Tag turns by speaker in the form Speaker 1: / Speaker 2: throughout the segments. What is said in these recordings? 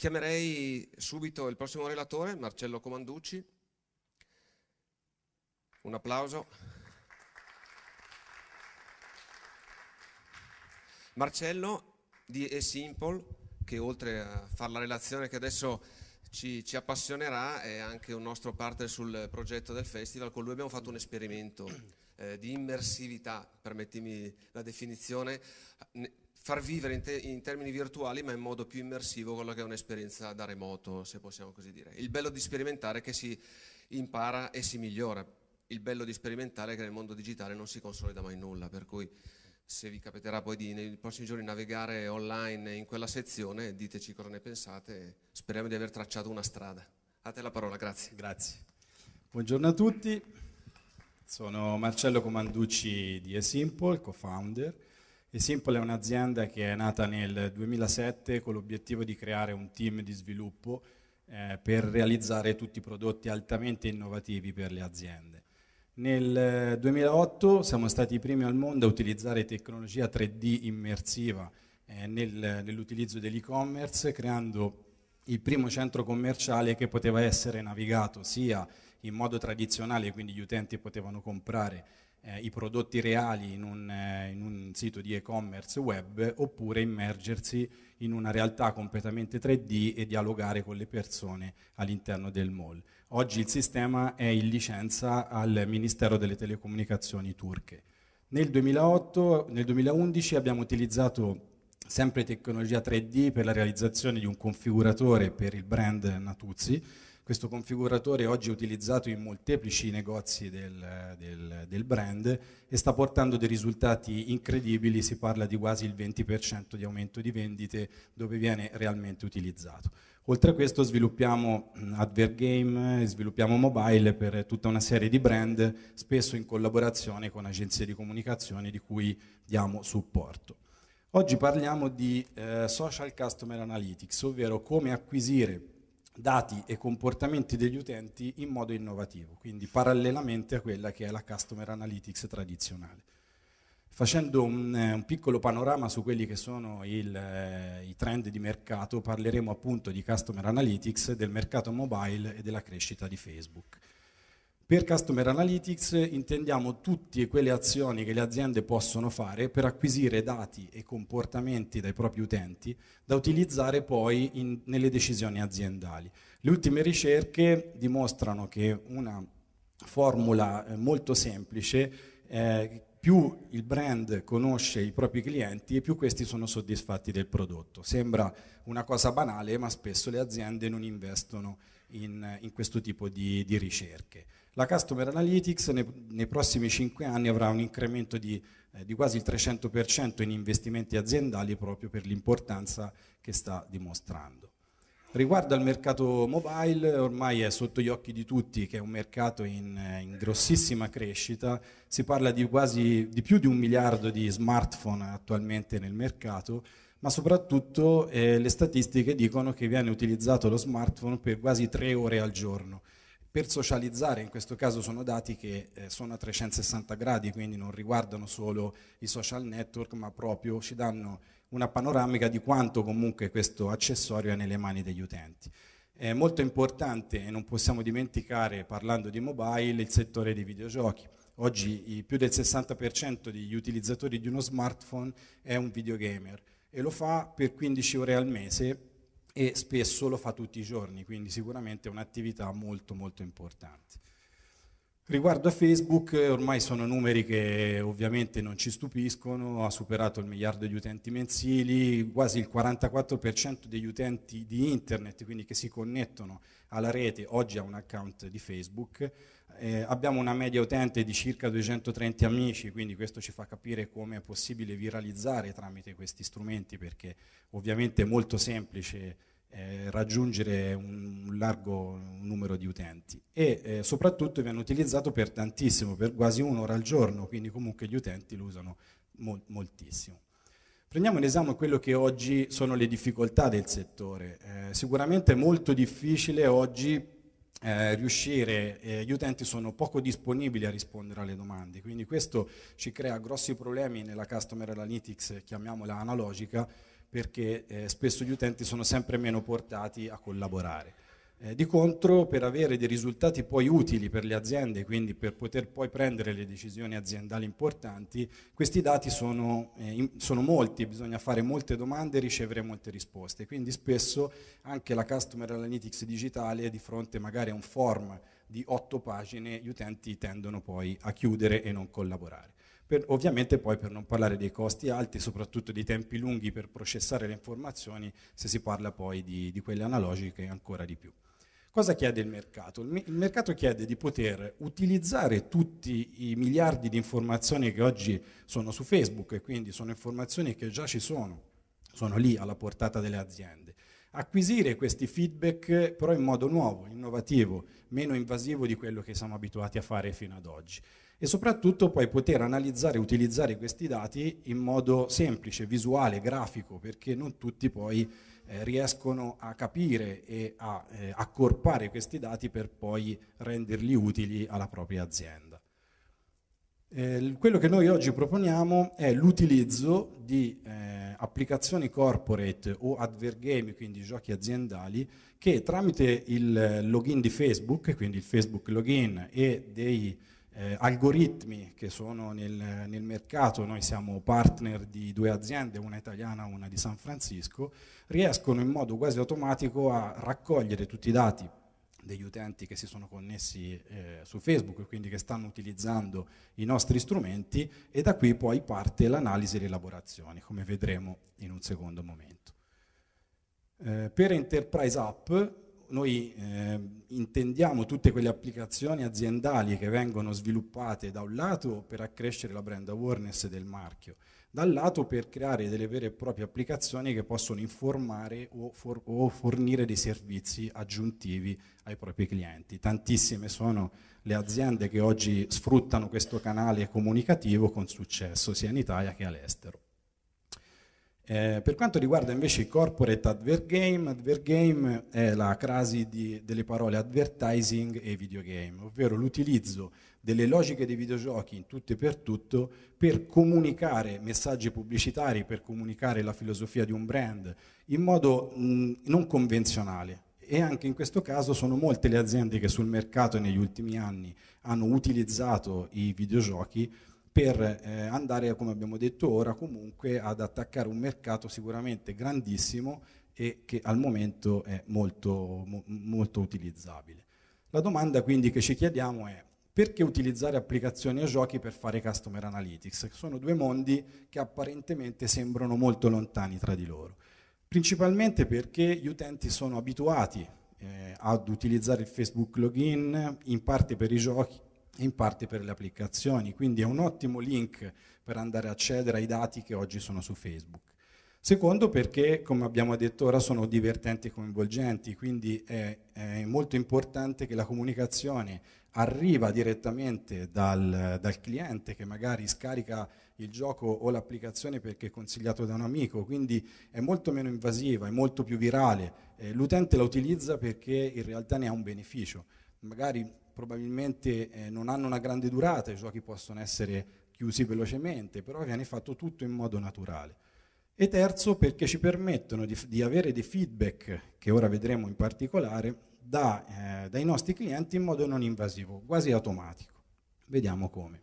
Speaker 1: Chiamerei subito il prossimo relatore, Marcello Comanducci. Un applauso. Marcello di E-Simple, che oltre a fare la relazione che adesso ci, ci, appassionerà, è anche un nostro partner sul progetto del festival, con lui abbiamo fatto un esperimento eh, di immersività, permettimi la definizione, far vivere in, te, in, termini virtuali ma in modo più immersivo quello che è un'esperienza da remoto, se possiamo così dire. Il bello di sperimentare è che si impara e si migliora, il bello di sperimentare è che nel mondo digitale non si consolida mai nulla, per cui se vi capiterà poi di nei prossimi giorni navigare online in quella sezione, diteci cosa ne pensate, speriamo di aver tracciato una strada. A te la parola, grazie. Grazie. Buongiorno a tutti, sono Marcello Comanducci di Esimple, co-founder e Simple è un'azienda che è nata nel 2007 con l'obiettivo di creare un team di sviluppo eh, per realizzare tutti i prodotti altamente innovativi per le aziende. Nel 2008 eh, siamo stati i primi al mondo a utilizzare tecnologia 3D immersiva eh, nel, nell'utilizzo dell'e-commerce, creando il primo centro commerciale che poteva essere navigato sia in modo tradizionale, quindi gli utenti potevano comprare eh, i prodotti reali in un, eh, in un sito di e-commerce web oppure immergersi in una realtà completamente 3D e dialogare con le persone all'interno del mall. Oggi il sistema è in licenza al Ministero delle Telecomunicazioni turche. Nel, 2008, nel 2011 abbiamo utilizzato sempre tecnologia 3D per la realizzazione di un configuratore per il brand Natuzzi questo configuratore oggi è utilizzato in molteplici negozi del, del, del brand e sta portando dei risultati incredibili, si parla di quasi il 20% di aumento di vendite dove viene realmente utilizzato. Oltre a questo sviluppiamo advert game, sviluppiamo mobile per tutta una serie di brand, spesso in collaborazione con agenzie di comunicazione di cui diamo supporto. Oggi parliamo di eh, social customer analytics, ovvero come acquisire dati e comportamenti degli utenti in modo innovativo, quindi parallelamente a quella che è la customer analytics tradizionale. Facendo un, eh, un piccolo panorama su quelli che sono il, eh, i trend di mercato, parleremo appunto di customer analytics, del mercato mobile e della crescita di Facebook. Per Customer Analytics intendiamo tutte quelle azioni che le aziende possono fare per acquisire dati e comportamenti dai propri utenti da utilizzare poi in, nelle decisioni aziendali. Le ultime ricerche dimostrano che una formula eh, molto semplice, eh, più il brand conosce i propri clienti e più questi sono soddisfatti del prodotto. Sembra una cosa banale, ma spesso le aziende non investono in, in questo tipo di, di ricerche. La Customer Analytics nei, nei prossimi 5 anni avrà un incremento di, eh, di quasi il 300% in investimenti aziendali proprio per l'importanza che sta dimostrando. Riguardo al mercato mobile, ormai è sotto gli occhi di tutti che è un mercato in, eh, in grossissima crescita, si parla di quasi di più di un miliardo di smartphone attualmente nel mercato, ma soprattutto eh, le statistiche dicono che viene utilizzato lo smartphone per quasi tre ore al giorno. Per socializzare, in questo caso sono dati che eh, sono a 360 gradi, quindi non riguardano solo i social network, ma proprio ci danno una panoramica di quanto comunque questo accessorio è nelle mani degli utenti. È molto importante e non possiamo dimenticare, parlando di mobile, il settore dei videogiochi. Oggi più del 60% degli utilizzatori di uno smartphone è un videogamer e lo fa per 15 ore al mese e spesso lo fa tutti i giorni, quindi sicuramente è un'attività molto molto importante. Riguardo a Facebook, ormai sono numeri che ovviamente non ci stupiscono, ha superato il miliardo di utenti mensili, quasi il 44% degli utenti di internet, quindi che si connettono alla rete, oggi ha un account di Facebook, eh, abbiamo una media utente di circa 230 amici, quindi questo ci fa capire come è possibile viralizzare tramite questi strumenti, perché ovviamente è molto semplice eh, raggiungere un, largo numero di utenti e eh, soprattutto viene utilizzato per tantissimo, per quasi un'ora al giorno, quindi comunque gli utenti lo usano mol- moltissimo. Prendiamo in esame quello che oggi sono le difficoltà del settore. Eh, sicuramente è molto difficile oggi eh, riuscire, eh, gli utenti sono poco disponibili a rispondere alle domande, quindi questo ci crea grossi problemi nella customer analytics, chiamiamola analogica, perché eh, spesso gli utenti sono sempre meno portati a collaborare. Eh, di contro, per avere dei risultati poi utili per le aziende, quindi per poter poi prendere le decisioni aziendali importanti, questi dati sono, eh, in, sono molti, bisogna fare molte domande e ricevere molte risposte. Quindi spesso anche la Customer Analytics digitale di fronte magari a un form di otto pagine gli utenti tendono poi a chiudere e non collaborare. Per, ovviamente poi per non parlare dei costi alti, soprattutto dei tempi lunghi per processare le informazioni, se si parla poi di, di quelle analogiche ancora di più. Cosa chiede il mercato? Il mercato chiede di poter utilizzare tutti i miliardi di informazioni che oggi sono su Facebook e quindi sono informazioni che già ci sono, sono lì alla portata delle aziende. Acquisire questi feedback però in modo nuovo, innovativo, meno invasivo di quello che siamo abituati a fare fino ad oggi e soprattutto poi poter analizzare e utilizzare questi dati in modo semplice, visuale, grafico, perché non tutti poi eh, riescono a capire e a eh, accorpare questi dati per poi renderli utili alla propria azienda. Eh, quello che noi oggi proponiamo è l'utilizzo di eh, applicazioni corporate o advergame, quindi giochi aziendali, che tramite il login di Facebook, quindi il Facebook login e dei eh, algoritmi che sono nel, nel, mercato, noi siamo partner di due aziende, una italiana e una di San Francisco, riescono in modo quasi automatico a raccogliere tutti i dati degli utenti che si sono connessi eh, su Facebook e quindi che stanno utilizzando i nostri strumenti e da qui poi parte l'analisi e l'elaborazione, come vedremo in un secondo momento. Eh, per Enterprise App noi eh, intendiamo tutte quelle applicazioni aziendali che vengono sviluppate da un lato per accrescere la brand awareness del marchio, dal lato per creare delle vere e proprie applicazioni che possono informare o, for- o fornire dei servizi aggiuntivi ai propri clienti. Tantissime sono le aziende che oggi sfruttano questo canale comunicativo con successo sia in Italia che all'estero. Eh, per quanto riguarda invece i corporate advert game, advert game è la crasi di, delle parole advertising e videogame, ovvero l'utilizzo delle logiche dei videogiochi in tutto e per tutto per comunicare messaggi pubblicitari, per comunicare la filosofia di un brand in modo mh, non convenzionale. E anche in questo caso sono molte le aziende che sul mercato negli ultimi anni hanno utilizzato i videogiochi per eh, andare, come abbiamo detto ora, comunque ad attaccare un mercato sicuramente grandissimo e che al momento è molto, mo, molto utilizzabile. La domanda quindi che ci chiediamo è perché utilizzare applicazioni e giochi per fare customer analytics? Sono due mondi che apparentemente sembrano molto lontani tra di loro, principalmente perché gli utenti sono abituati eh, ad utilizzare il Facebook login, in parte per i giochi, in parte per le applicazioni, quindi è un ottimo link per andare a accedere ai dati che oggi sono su Facebook. Secondo perché, come abbiamo detto ora, sono divertenti e coinvolgenti, quindi è, è molto importante che la comunicazione arriva direttamente dal, dal, cliente che magari scarica il gioco o l'applicazione perché è consigliato da un amico, quindi è molto meno invasiva, è molto più virale, eh, l'utente la utilizza perché in realtà ne ha un beneficio. Magari probabilmente eh, non hanno una grande durata, i giochi possono essere chiusi velocemente, però viene fatto tutto in modo naturale. E terzo, perché ci permettono di, di avere dei feedback, che ora vedremo in particolare, da, eh, dai nostri clienti in modo non invasivo, quasi automatico. Vediamo come.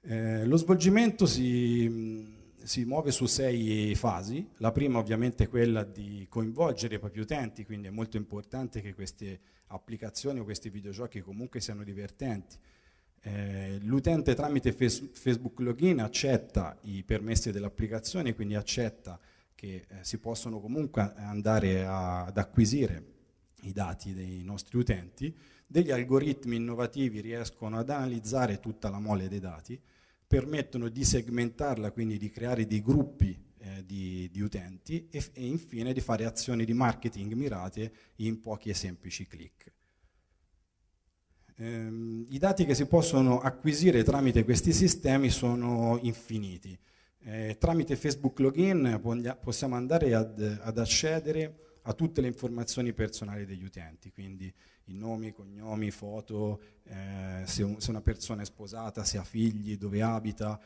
Speaker 1: Eh, lo svolgimento si si muove su sei fasi, la prima ovviamente è quella di coinvolgere i propri utenti, quindi è molto importante che queste applicazioni o questi videogiochi comunque siano divertenti. Eh, l'utente tramite Facebook Login accetta i permessi dell'applicazione, quindi accetta che eh, si possono comunque andare a, ad acquisire i dati dei nostri utenti, degli algoritmi innovativi riescono ad analizzare tutta la mole dei dati permettono di segmentarla, quindi di creare dei gruppi eh, di, di, utenti e, e, infine di fare azioni di marketing mirate in pochi e semplici click. Ehm, I dati che si possono acquisire tramite questi sistemi sono infiniti. Eh, tramite Facebook Login possiamo andare ad, ad accedere a tutte le informazioni personali degli utenti, quindi i nomi, i cognomi, foto, eh, se, se, una persona è sposata, se ha figli, dove abita.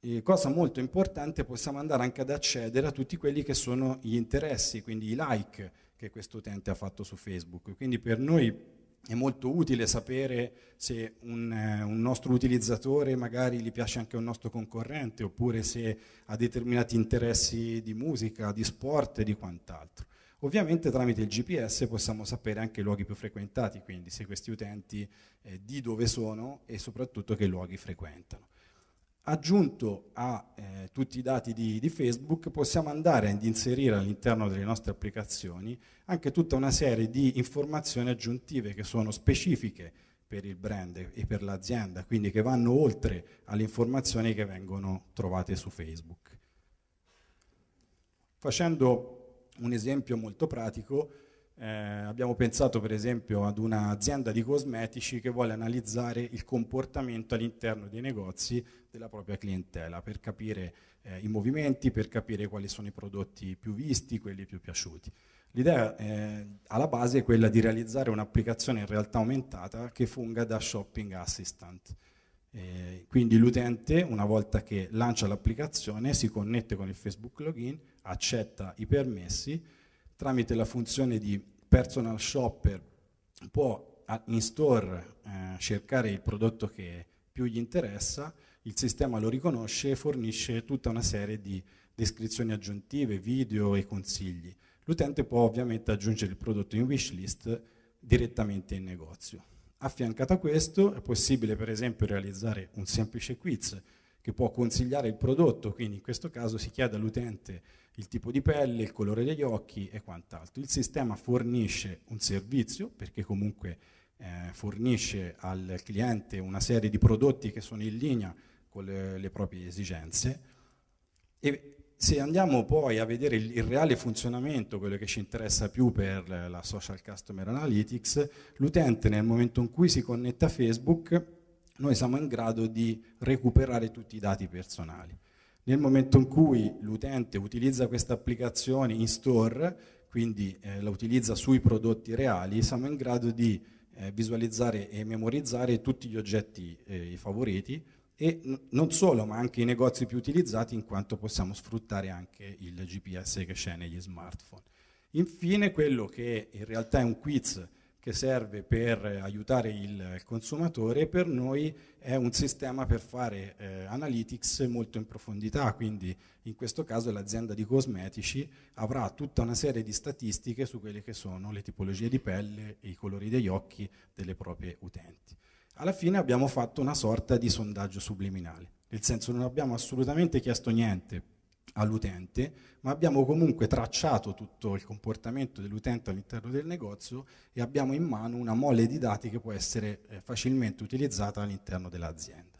Speaker 1: E cosa molto importante, possiamo andare anche ad accedere a tutti quelli che sono gli interessi, quindi i like che questo utente ha fatto su Facebook. Quindi per noi è molto utile sapere se un, eh, un, nostro utilizzatore magari gli piace anche un nostro concorrente oppure se ha determinati interessi di musica, di sport e di quant'altro. Ovviamente tramite il GPS possiamo sapere anche i luoghi più frequentati, quindi se questi utenti eh, di dove sono e soprattutto che luoghi frequentano. Aggiunto a eh, tutti i dati di, di, Facebook possiamo andare ad inserire all'interno delle nostre applicazioni anche tutta una serie di informazioni aggiuntive che sono specifiche per il brand e per l'azienda, quindi che vanno oltre alle informazioni che vengono trovate su Facebook. Facendo un esempio molto pratico, eh, abbiamo pensato per esempio ad un'azienda di cosmetici che vuole analizzare il comportamento all'interno dei negozi della propria clientela per capire eh, i movimenti, per capire quali sono i prodotti più visti, quelli più piaciuti. L'idea eh, alla base è quella di realizzare un'applicazione in realtà aumentata che funga da shopping assistant. Eh, quindi l'utente una volta che lancia l'applicazione si connette con il Facebook login accetta i permessi, tramite la funzione di personal shopper può in store eh, cercare il prodotto che più gli interessa, il sistema lo riconosce e fornisce tutta una serie di descrizioni aggiuntive, video e consigli. L'utente può ovviamente aggiungere il prodotto in wishlist direttamente in negozio. Affiancato a questo è possibile per esempio realizzare un semplice quiz che può consigliare il prodotto, quindi in questo caso si chiede all'utente il tipo di pelle, il colore degli occhi e quant'altro. Il sistema fornisce un servizio perché comunque eh, fornisce al cliente una serie di prodotti che sono in linea con le, le proprie esigenze e se andiamo poi a vedere il, il, reale funzionamento, quello che ci interessa più per la social customer analytics, l'utente nel momento in cui si connette a Facebook noi siamo in grado di recuperare tutti i dati personali. Nel momento in cui l'utente utilizza questa applicazione in store, quindi eh, la utilizza sui prodotti reali, siamo in grado di eh, visualizzare e memorizzare tutti gli oggetti eh, favoriti e non solo, ma anche i negozi più utilizzati in quanto possiamo sfruttare anche il GPS che c'è negli smartphone. Infine quello che in realtà è un quiz che serve per eh, aiutare il consumatore per noi è un sistema per fare eh, analytics molto in profondità, quindi in questo caso l'azienda di cosmetici avrà tutta una serie di statistiche su quelle che sono le tipologie di pelle e i colori degli occhi delle proprie utenti. Alla fine abbiamo fatto una sorta di sondaggio subliminale, nel senso non abbiamo assolutamente chiesto niente all'utente, ma abbiamo comunque tracciato tutto il comportamento dell'utente all'interno del negozio e abbiamo in mano una mole di dati che può essere eh, facilmente utilizzata all'interno dell'azienda.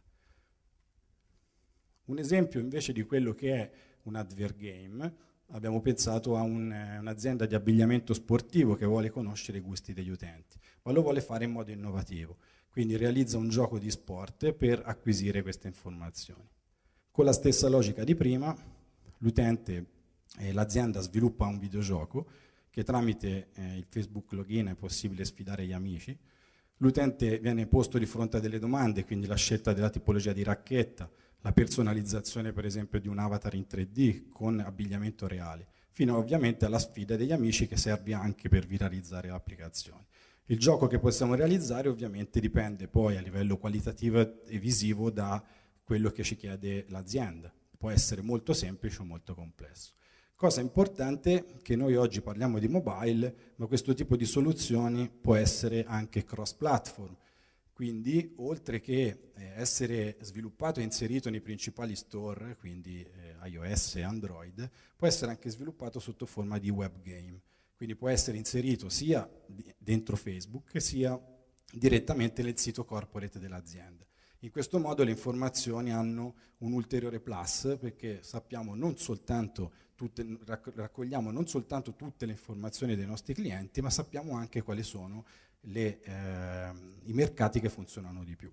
Speaker 1: Un esempio invece di quello che è un advergame, abbiamo pensato a un, eh, un'azienda di abbigliamento sportivo che vuole conoscere i gusti degli utenti, ma lo vuole fare in modo innovativo, quindi realizza un gioco di sport per acquisire queste informazioni. Con la stessa logica di prima l'utente e eh, l'azienda sviluppa un videogioco che tramite eh, il Facebook login è possibile sfidare gli amici, l'utente viene posto di fronte a delle domande, quindi la scelta della tipologia di racchetta, la personalizzazione per esempio di un avatar in 3D con abbigliamento reale, fino ovviamente alla sfida degli amici che serve anche per viralizzare l'applicazione. Il gioco che possiamo realizzare ovviamente dipende poi a livello qualitativo e visivo da quello che ci chiede l'azienda, può essere molto semplice o molto complesso. Cosa importante è che noi oggi parliamo di mobile, ma questo tipo di soluzioni può essere anche cross-platform. Quindi, oltre che eh, essere sviluppato e inserito nei principali store, quindi eh, iOS e Android, può essere anche sviluppato sotto forma di web game. Quindi può essere inserito sia dentro Facebook sia direttamente nel sito corporate dell'azienda. In questo modo le informazioni hanno un ulteriore plus perché sappiamo non soltanto tutte, raccogliamo non soltanto tutte le informazioni dei nostri clienti, ma sappiamo anche quali sono le, eh, i mercati che funzionano di più.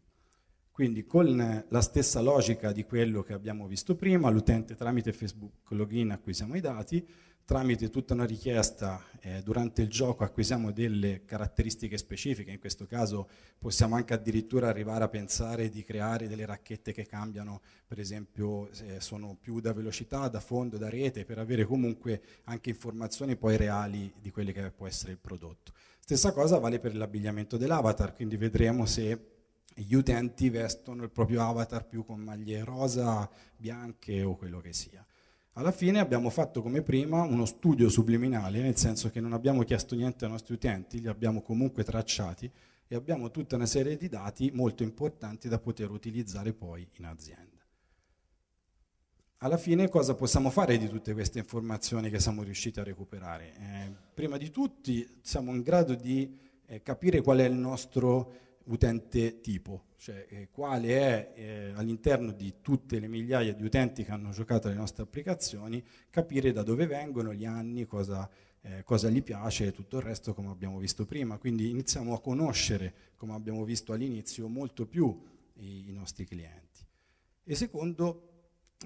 Speaker 1: Quindi con la stessa logica di quello che abbiamo visto prima, l'utente tramite Facebook login acquisiamo i dati, tramite tutta una richiesta eh, durante il gioco acquisiamo delle caratteristiche specifiche, in questo caso possiamo anche addirittura arrivare a pensare di creare delle racchette che cambiano, per esempio eh, sono più da velocità, da fondo, da rete, per avere comunque anche informazioni poi reali di quello che può essere il prodotto. Stessa cosa vale per l'abbigliamento dell'avatar, quindi vedremo se gli utenti vestono il proprio avatar più con maglie rosa, bianche o quello che sia. Alla fine abbiamo fatto come prima uno studio subliminale, nel senso che non abbiamo chiesto niente ai nostri utenti, li abbiamo comunque tracciati e abbiamo tutta una serie di dati molto importanti da poter utilizzare poi in azienda. Alla fine cosa possiamo fare di tutte queste informazioni che siamo riusciti a recuperare? Eh, prima di tutti siamo in grado di eh, capire qual è il nostro utente tipo, cioè eh, quale è eh, all'interno di tutte le migliaia di utenti che hanno giocato alle nostre applicazioni, capire da dove vengono gli anni, cosa, eh, cosa gli piace e tutto il resto come abbiamo visto prima. Quindi iniziamo a conoscere, come abbiamo visto all'inizio, molto più i, i nostri clienti. E secondo,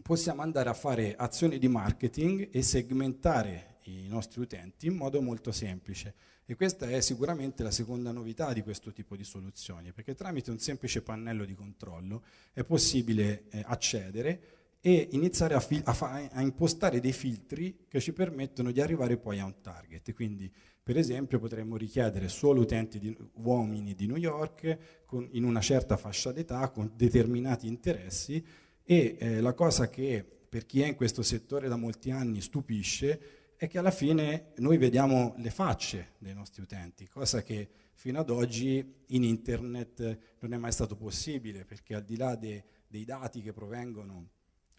Speaker 1: possiamo andare a fare azioni di marketing e segmentare i nostri utenti in modo molto semplice e questa è sicuramente la seconda novità di questo tipo di soluzioni perché tramite un semplice pannello di controllo è possibile eh, accedere e iniziare a, a, a, impostare dei filtri che ci permettono di arrivare poi a un target. Quindi, per esempio, potremmo richiedere solo utenti di, uomini di New York con, in una certa fascia d'età, con determinati interessi e eh, la cosa che per chi è in questo settore da molti anni stupisce è che alla fine noi vediamo le facce dei nostri utenti, cosa che fino ad oggi in internet non è mai stato possibile, perché al di là de, dei dati che provengono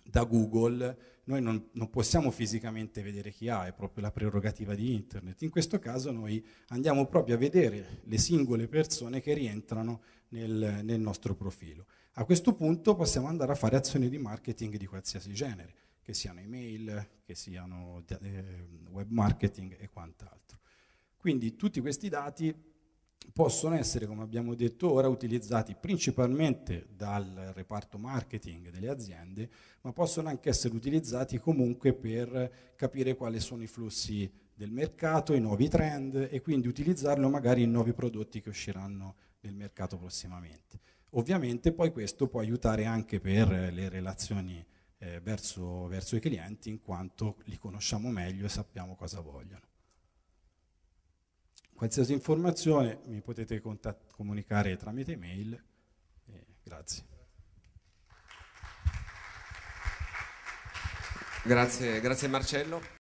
Speaker 1: da Google, noi non, non, possiamo fisicamente vedere chi ha, è proprio la prerogativa di internet. In questo caso noi andiamo proprio a vedere le singole persone che rientrano nel, nel nostro profilo. A questo punto possiamo andare a fare azioni di marketing di qualsiasi genere che siano email, che siano eh, web marketing e quant'altro. Quindi tutti questi dati possono essere, come abbiamo detto ora, utilizzati principalmente dal reparto marketing delle aziende, ma possono anche essere utilizzati comunque per capire quali sono i flussi del mercato, i nuovi trend e quindi utilizzarlo magari in nuovi prodotti che usciranno nel mercato prossimamente. Ovviamente poi questo può aiutare anche per le relazioni eh, verso, verso i clienti in quanto li conosciamo meglio e sappiamo cosa vogliono. Qualsiasi informazione mi potete contatt- comunicare tramite mail. Eh, grazie. Grazie, grazie Marcello.